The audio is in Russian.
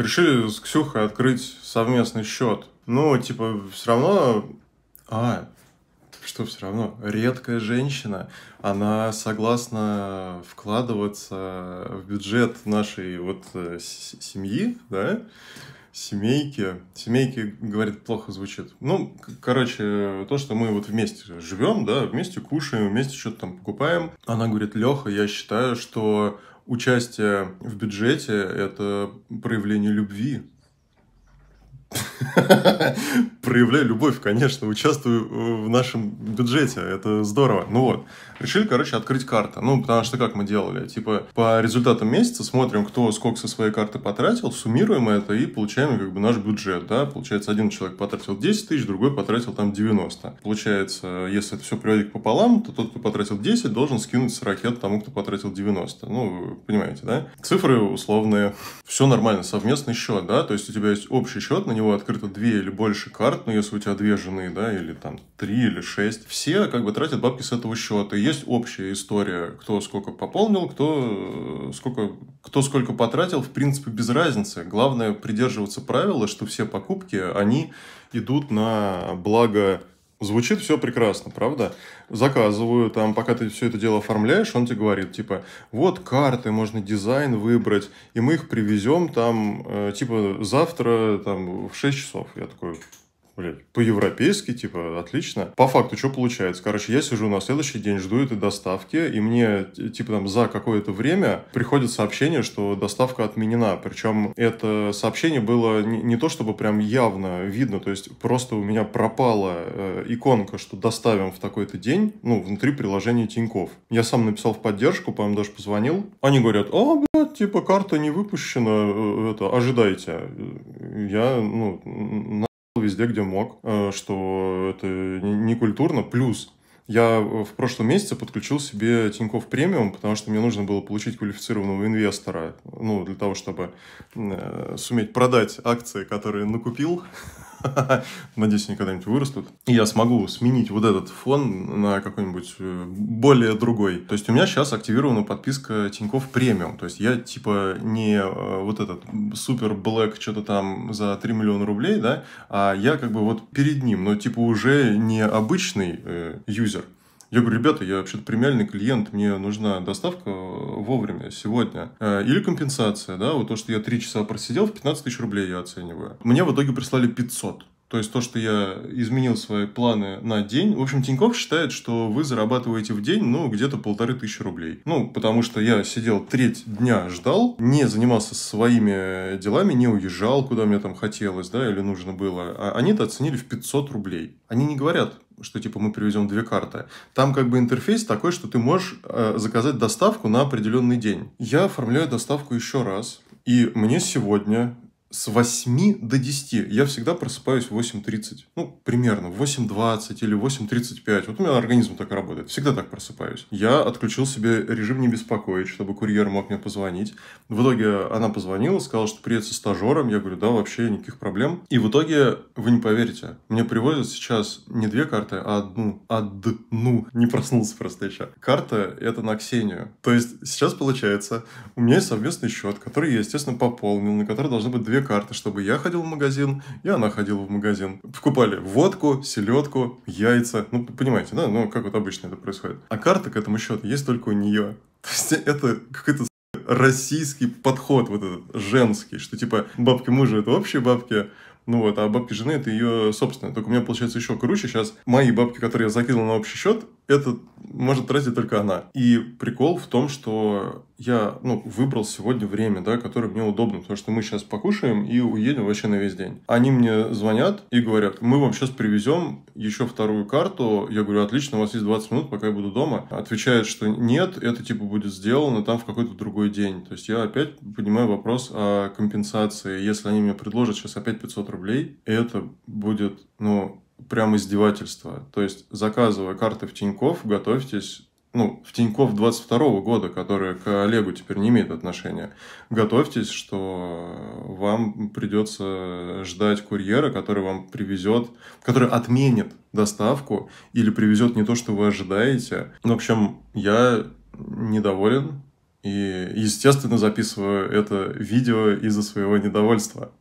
решили с Ксюхой открыть совместный счет. Ну, типа, все равно... А, что все равно? Редкая женщина, она согласна вкладываться в бюджет нашей вот э, семьи, да? Семейки. Семейки, говорит, плохо звучит. Ну, короче, то, что мы вот вместе живем, да, вместе кушаем, вместе что-то там покупаем. Она говорит, Леха, я считаю, что участие в бюджете – это проявление любви Проявляю любовь, конечно, участвую э, в нашем бюджете, это здорово. Ну вот, решили, короче, открыть карту. Ну, потому что как мы делали? Типа, по результатам месяца смотрим, кто сколько со своей карты потратил, суммируем это и получаем как бы наш бюджет, да. Получается, один человек потратил 10 тысяч, другой потратил там 90. Получается, если это все приводить пополам, то тот, кто потратил 10, должен скинуть с ракет тому, кто потратил 90. Ну, вы понимаете, да? Цифры условные. Все нормально, совместный счет, да, то есть у тебя есть общий счет, на него него открыто две или больше карт, ну, если у тебя две жены, да, или там три или шесть, все как бы тратят бабки с этого счета. есть общая история, кто сколько пополнил, кто э, сколько, кто сколько потратил, в принципе, без разницы. Главное придерживаться правила, что все покупки, они идут на благо Звучит все прекрасно, правда? Заказываю, там, пока ты все это дело оформляешь, он тебе говорит, типа, вот карты, можно дизайн выбрать, и мы их привезем там, э, типа, завтра, там, в 6 часов. Я такой, блядь, по-европейски, типа, отлично. По факту, что получается? Короче, я сижу на следующий день, жду этой доставки, и мне, типа, там, за какое-то время приходит сообщение, что доставка отменена. Причем это сообщение было не, не то, чтобы прям явно видно, то есть просто у меня пропала э, иконка, что доставим в такой-то день, ну, внутри приложения Тиньков. Я сам написал в поддержку, по-моему, даже позвонил. Они говорят, о «А, блядь, типа, карта не выпущена, э, это, ожидайте. Э, я, ну, везде, где мог, э, что это не культурно. Плюс я в прошлом месяце подключил себе Тинькофф Премиум, потому что мне нужно было получить квалифицированного инвестора, ну, для того, чтобы э, суметь продать акции, которые накупил Надеюсь, они когда-нибудь вырастут. И я смогу сменить вот этот фон на какой-нибудь э, более другой. То есть у меня сейчас активирована подписка Тинькофф премиум. То есть я типа не э, вот этот супер блэк что-то там за 3 миллиона рублей, да, а я как бы вот перед ним, но типа уже не обычный э, юзер. Я говорю, ребята, я вообще-то премиальный клиент, мне нужна доставка э, вовремя, сегодня. Э, или компенсация, да, вот то, что я три часа просидел, в 15 тысяч рублей я оцениваю. Мне в итоге прислали 500. То есть то, что я изменил свои планы на день. В общем, Тиньков считает, что вы зарабатываете в день, ну, где-то полторы тысячи рублей. Ну, потому что я сидел треть дня, ждал, не занимался своими делами, не уезжал, куда мне там хотелось, да, или нужно было. А они это оценили в 500 рублей. Они не говорят, что типа мы привезем две карты. Там как бы интерфейс такой, что ты можешь э, заказать доставку на определенный день. Я оформляю доставку еще раз, и мне сегодня с 8 до 10 я всегда просыпаюсь в 8.30. Ну, примерно, 8.20 или 8.35. Вот у меня организм так работает. Всегда так просыпаюсь. Я отключил себе режим не беспокоить, чтобы курьер мог мне позвонить. В итоге она позвонила, сказала, что приедет со стажером. Я говорю, да, вообще никаких проблем. И в итоге, вы не поверите, мне привозят сейчас не две карты, а одну. Одну. Не проснулся просто еще. Карта — это на Ксению. То есть, сейчас получается, у меня есть совместный счет, который я, естественно, пополнил, на который должны быть две две карты, чтобы я ходил в магазин, и она ходила в магазин. Покупали водку, селедку, яйца. Ну, понимаете, да? Ну, как вот обычно это происходит. А карта к этому счету есть только у нее. То есть это какая-то российский подход вот этот, женский, что типа бабки мужа – это общие бабки, ну вот, а бабки жены – это ее собственные. Только у меня получается еще круче сейчас. Мои бабки, которые я закинул на общий счет, это может тратить только она. И прикол в том, что я ну, выбрал сегодня время, да, которое мне удобно, потому что мы сейчас покушаем и уедем вообще на весь день. Они мне звонят и говорят, мы вам сейчас привезем еще вторую карту. Я говорю, отлично, у вас есть 20 минут, пока я буду дома. Отвечает, что нет, это типа будет сделано там в какой-то другой день. То есть я опять понимаю вопрос о компенсации. Если они мне предложат сейчас опять 500 рублей, это будет, ну, прям издевательство. То есть, заказывая карты в Тиньков, готовьтесь ну, в Тиньков 22 года, которая к Олегу теперь не имеет отношения, готовьтесь, что вам придется ждать курьера, который вам привезет, который отменит доставку или привезет не то, что вы ожидаете. В общем, я недоволен и, естественно, записываю это видео из-за своего недовольства.